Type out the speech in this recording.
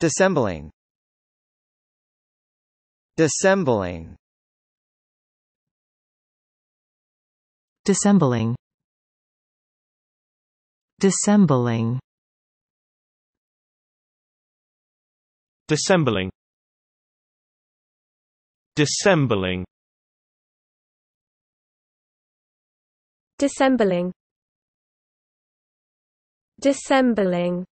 Dissembling Dissembling Dissembling Dissembling Dissembling Dissembling Dissembling Dissembling